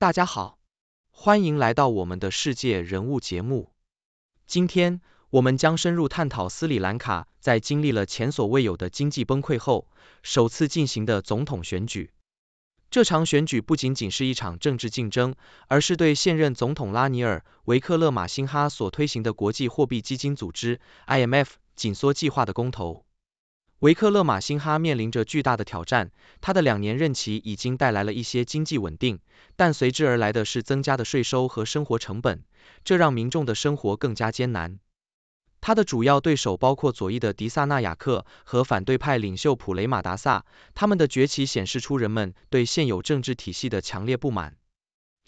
大家好，欢迎来到我们的世界人物节目。今天，我们将深入探讨斯里兰卡在经历了前所未有的经济崩溃后，首次进行的总统选举。这场选举不仅仅是一场政治竞争，而是对现任总统拉尼尔·维克勒马辛哈所推行的国际货币基金组织 （IMF） 紧缩计划的公投。维克勒马辛哈面临着巨大的挑战，他的两年任期已经带来了一些经济稳定，但随之而来的是增加的税收和生活成本，这让民众的生活更加艰难。他的主要对手包括左翼的迪萨纳雅克和反对派领袖普雷马达萨，他们的崛起显示出人们对现有政治体系的强烈不满。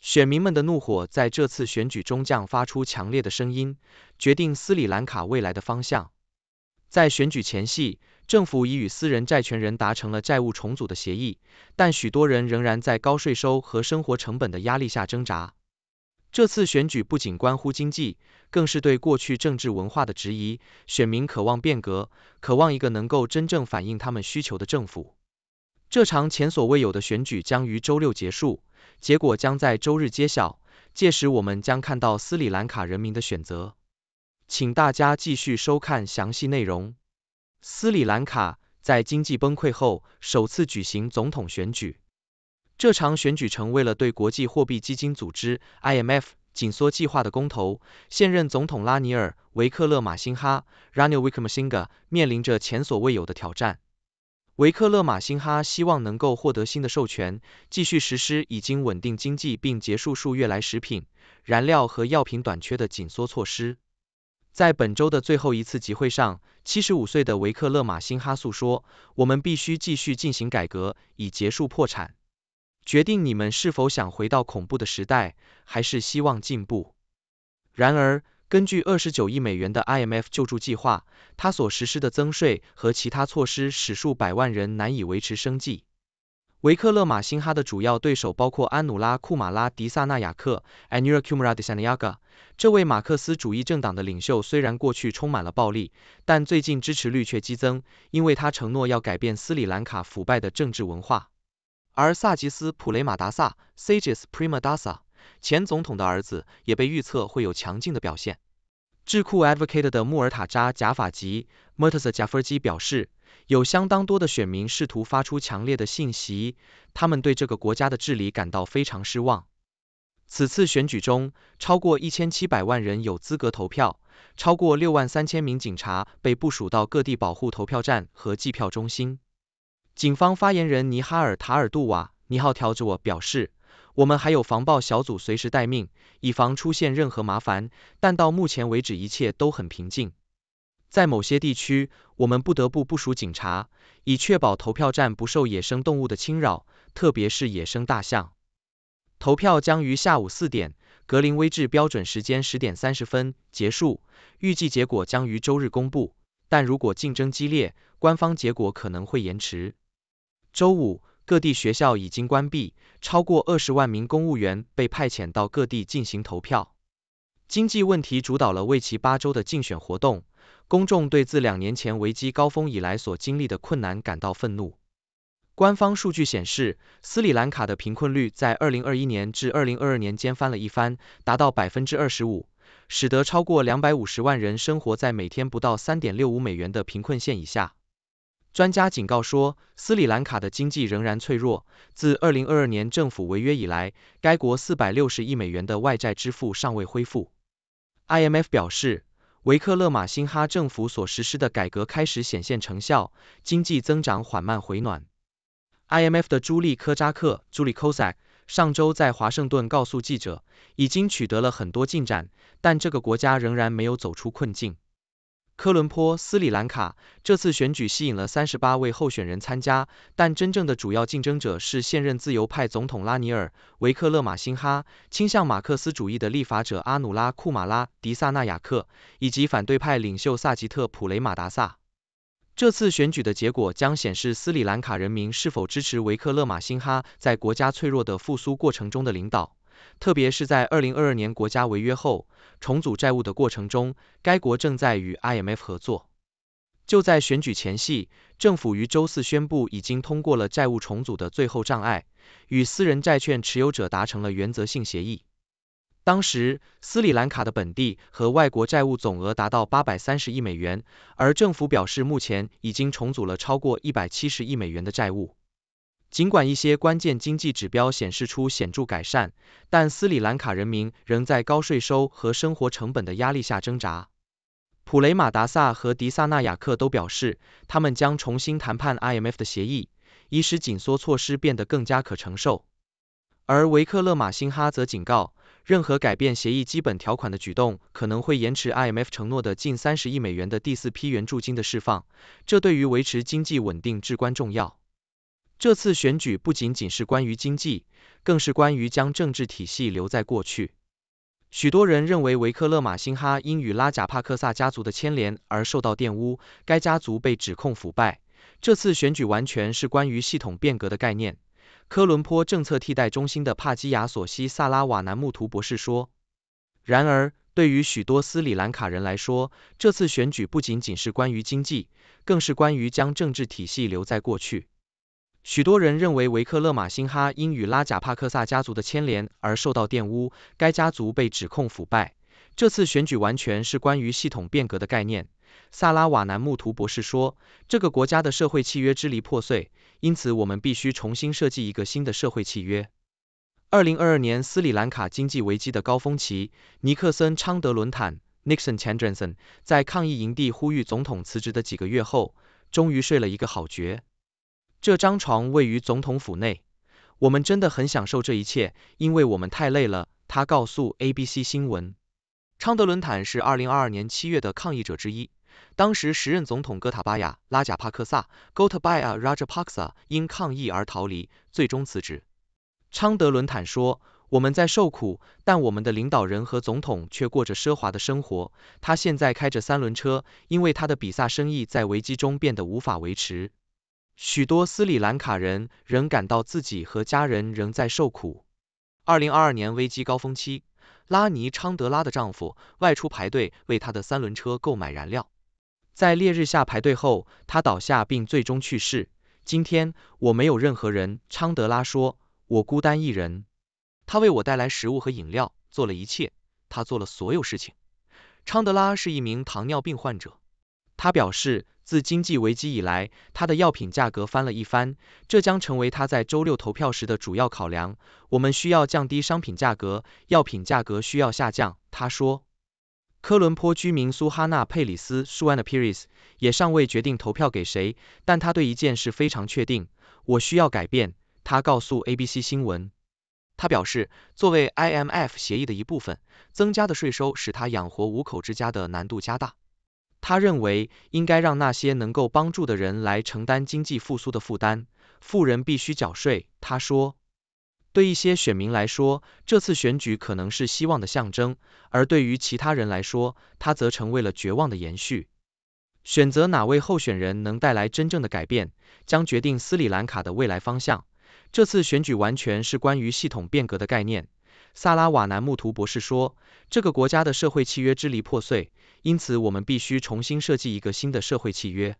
选民们的怒火在这次选举中将发出强烈的声音，决定斯里兰卡未来的方向。在选举前夕，政府已与私人债权人达成了债务重组的协议，但许多人仍然在高税收和生活成本的压力下挣扎。这次选举不仅关乎经济，更是对过去政治文化的质疑。选民渴望变革，渴望一个能够真正反映他们需求的政府。这场前所未有的选举将于周六结束，结果将在周日揭晓。届时我们将看到斯里兰卡人民的选择。请大家继续收看详细内容。斯里兰卡在经济崩溃后首次举行总统选举，这场选举成为了对国际货币基金组织 （IMF） 紧缩计划的公投。现任总统拉尼尔·维克勒马辛哈 （Ranil Wickremasinga） 面临着前所未有的挑战。维克勒马辛哈希望能够获得新的授权，继续实施已经稳定经济并结束数月来食品、燃料和药品短缺的紧缩措施。在本周的最后一次集会上，七十五岁的维克勒马辛哈诉说：“我们必须继续进行改革，以结束破产。决定你们是否想回到恐怖的时代，还是希望进步。”然而，根据二十九亿美元的 IMF 救助计划，他所实施的增税和其他措施使数百万人难以维持生计。维克勒马辛哈的主要对手包括安努拉库马拉迪萨纳雅克 （Anura Kumara d i s a n a y a k a 这位马克思主义政党的领袖虽然过去充满了暴力，但最近支持率却激增，因为他承诺要改变斯里兰卡腐败的政治文化。而萨吉斯普雷马达萨 s a g e s p r i m a d a s a 前总统的儿子也被预测会有强劲的表现。智库 Advocate 的穆尔塔扎贾法吉 （Murtaza j a f f r j i 表示。有相当多的选民试图发出强烈的信息，他们对这个国家的治理感到非常失望。此次选举中，超过一千七百万人有资格投票，超过六万三千名警察被部署到各地保护投票站和计票中心。警方发言人尼哈尔塔尔杜瓦尼号调着我表示：“我们还有防暴小组随时待命，以防出现任何麻烦，但到目前为止一切都很平静。”在某些地区，我们不得不部署警察，以确保投票站不受野生动物的侵扰，特别是野生大象。投票将于下午四点（格林威治标准时间十点三十分）结束，预计结果将于周日公布。但如果竞争激烈，官方结果可能会延迟。周五，各地学校已经关闭，超过二十万名公务员被派遣到各地进行投票。经济问题主导了为期八周的竞选活动。公众对自两年前危机高峰以来所经历的困难感到愤怒。官方数据显示，斯里兰卡的贫困率在2021年至2022年间翻了一番，达到百分之二十五，使得超过两百五十万人生活在每天不到三点六五美元的贫困线以下。专家警告说，斯里兰卡的经济仍然脆弱，自2022年政府违约以来，该国四百六十亿美元的外债支付尚未恢复。IMF 表示。维克勒马辛哈政府所实施的改革开始显现成效，经济增长缓慢回暖。IMF 的朱利科扎克 （Julie Kozak） 上周在华盛顿告诉记者，已经取得了很多进展，但这个国家仍然没有走出困境。科伦坡，斯里兰卡这次选举吸引了三十八位候选人参加，但真正的主要竞争者是现任自由派总统拉尼尔·维克勒马辛哈、倾向马克思主义的立法者阿努拉库马拉·迪萨纳雅克以及反对派领袖萨吉特·普雷马达萨。这次选举的结果将显示斯里兰卡人民是否支持维克勒马辛哈在国家脆弱的复苏过程中的领导。特别是在二零二二年国家违约后重组债务的过程中，该国正在与 IMF 合作。就在选举前夕，政府于周四宣布已经通过了债务重组的最后障碍，与私人债券持有者达成了原则性协议。当时，斯里兰卡的本地和外国债务总额达到八百三十亿美元，而政府表示目前已经重组了超过一百七十亿美元的债务。尽管一些关键经济指标显示出显著改善，但斯里兰卡人民仍在高税收和生活成本的压力下挣扎。普雷马达萨和迪萨纳亚克都表示，他们将重新谈判 IMF 的协议，以使紧缩措施变得更加可承受。而维克勒马辛哈则警告，任何改变协议基本条款的举动可能会延迟 IMF 承诺的近三十亿美元的第四批援助金的释放，这对于维持经济稳定至关重要。这次选举不仅仅是关于经济，更是关于将政治体系留在过去。许多人认为维克勒马辛哈因与拉贾帕克萨家族的牵连而受到玷污，该家族被指控腐败。这次选举完全是关于系统变革的概念。科伦坡政策替代中心的帕基亚索西萨拉瓦南穆图博士说：“然而，对于许多斯里兰卡人来说，这次选举不仅仅是关于经济，更是关于将政治体系留在过去。”许多人认为维克勒马辛哈因与拉贾帕克萨家族的牵连而受到玷污，该家族被指控腐败。这次选举完全是关于系统变革的概念。萨拉瓦南穆图博士说：“这个国家的社会契约支离破碎，因此我们必须重新设计一个新的社会契约。”二零二二年斯里兰卡经济危机的高峰期，尼克森昌德伦坦 （Nixon c h a n d r e s t n 在抗议营地呼吁总统辞职的几个月后，终于睡了一个好觉。这张床位于总统府内，我们真的很享受这一切，因为我们太累了。他告诉 ABC 新闻，昌德伦坦是2022年7月的抗议者之一，当时时任总统哥塔巴雅拉贾帕克萨 g a t a b a y a Rajapaksa） 因抗议而逃离，最终辞职。昌德伦坦说：“我们在受苦，但我们的领导人和总统却过着奢华的生活。”他现在开着三轮车，因为他的比萨生意在危机中变得无法维持。许多斯里兰卡人仍感到自己和家人仍在受苦。2022年危机高峰期，拉尼昌德拉的丈夫外出排队为他的三轮车购买燃料，在烈日下排队后，他倒下并最终去世。今天我没有任何人，昌德拉说，我孤单一人。他为我带来食物和饮料，做了一切，他做了所有事情。昌德拉是一名糖尿病患者。他表示，自经济危机以来，他的药品价格翻了一番，这将成为他在周六投票时的主要考量。我们需要降低商品价格，药品价格需要下降，他说。科伦坡居民苏哈纳佩里斯苏安的佩里斯也尚未决定投票给谁，但他对一件事非常确定：我需要改变。他告诉 ABC 新闻，他表示，作为 IMF 协议的一部分，增加的税收使他养活五口之家的难度加大。他认为应该让那些能够帮助的人来承担经济复苏的负担，富人必须缴税。他说，对一些选民来说，这次选举可能是希望的象征，而对于其他人来说，他则成为了绝望的延续。选择哪位候选人能带来真正的改变，将决定斯里兰卡的未来方向。这次选举完全是关于系统变革的概念，萨拉瓦南穆图博士说，这个国家的社会契约支离破碎。因此，我们必须重新设计一个新的社会契约。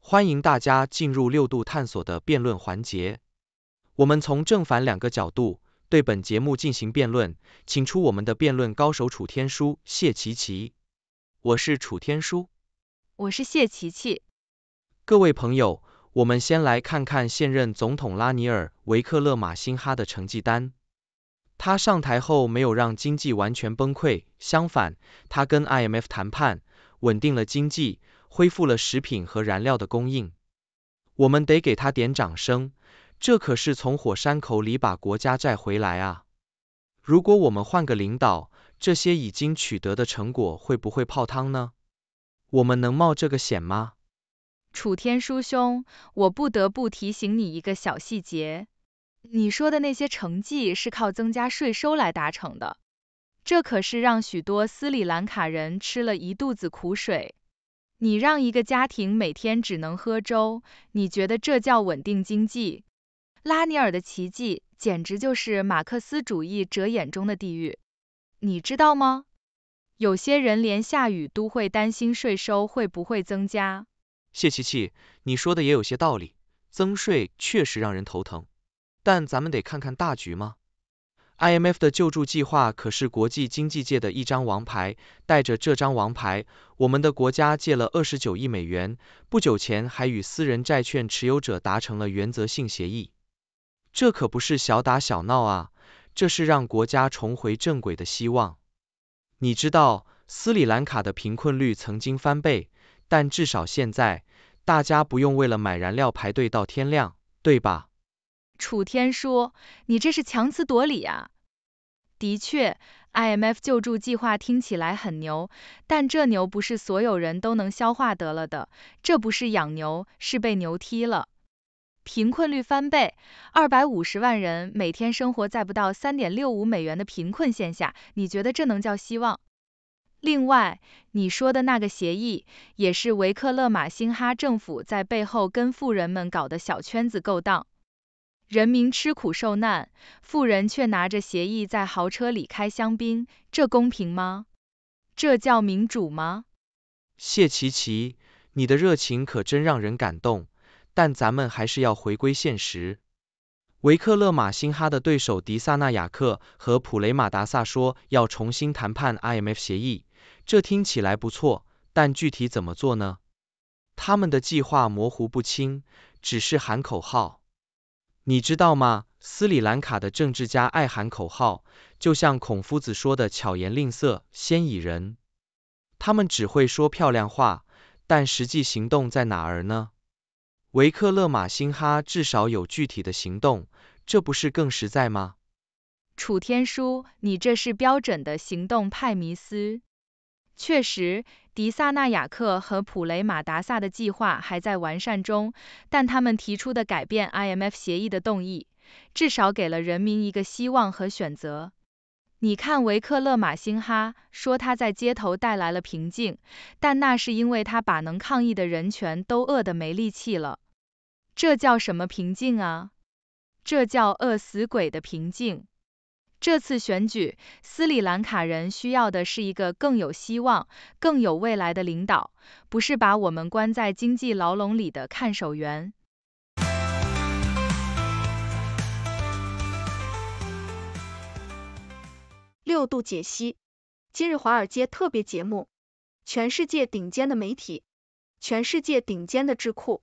欢迎大家进入六度探索的辩论环节。我们从正反两个角度对本节目进行辩论，请出我们的辩论高手楚天舒、谢琪琪。我是楚天舒，我是谢琪琪。各位朋友。我们先来看看现任总统拉尼尔维克勒马辛哈的成绩单。他上台后没有让经济完全崩溃，相反，他跟 IMF 谈判，稳定了经济，恢复了食品和燃料的供应。我们得给他点掌声，这可是从火山口里把国家债回来啊！如果我们换个领导，这些已经取得的成果会不会泡汤呢？我们能冒这个险吗？楚天舒兄，我不得不提醒你一个小细节。你说的那些成绩是靠增加税收来达成的，这可是让许多斯里兰卡人吃了一肚子苦水。你让一个家庭每天只能喝粥，你觉得这叫稳定经济？拉尼尔的奇迹简直就是马克思主义者眼中的地狱。你知道吗？有些人连下雨都会担心税收会不会增加。谢琪琪，你说的也有些道理，增税确实让人头疼，但咱们得看看大局吗？IMF 的救助计划可是国际经济界的一张王牌，带着这张王牌，我们的国家借了二十九亿美元，不久前还与私人债券持有者达成了原则性协议，这可不是小打小闹啊，这是让国家重回正轨的希望。你知道，斯里兰卡的贫困率曾经翻倍。但至少现在，大家不用为了买燃料排队到天亮，对吧？楚天说：“你这是强词夺理啊！的确，IMF 救助计划听起来很牛，但这牛不是所有人都能消化得了的。这不是养牛，是被牛踢了。贫困率翻倍，二百五十万人每天生活在不到三点六五美元的贫困线下，你觉得这能叫希望？另外，你说的那个协议，也是维克勒马辛哈政府在背后跟富人们搞的小圈子勾当。人民吃苦受难，富人却拿着协议在豪车里开香槟，这公平吗？这叫民主吗？谢奇奇，你的热情可真让人感动，但咱们还是要回归现实。维克勒马辛哈的对手迪萨纳雅克和普雷马达萨说要重新谈判 IMF 协议，这听起来不错，但具体怎么做呢？他们的计划模糊不清，只是喊口号。你知道吗？斯里兰卡的政治家爱喊口号，就像孔夫子说的“巧言令色，鲜矣仁”。他们只会说漂亮话，但实际行动在哪儿呢？维克勒马辛哈至少有具体的行动，这不是更实在吗？楚天舒，你这是标准的行动派迷思。确实，迪萨纳雅克和普雷马达萨的计划还在完善中，但他们提出的改变 IMF 协议的动议，至少给了人民一个希望和选择。你看维克勒马辛哈说他在街头带来了平静，但那是因为他把能抗议的人权都饿得没力气了。这叫什么平静啊？这叫饿死鬼的平静。这次选举，斯里兰卡人需要的是一个更有希望、更有未来的领导，不是把我们关在经济牢笼里的看守员。六度解析，今日华尔街特别节目，全世界顶尖的媒体，全世界顶尖的智库。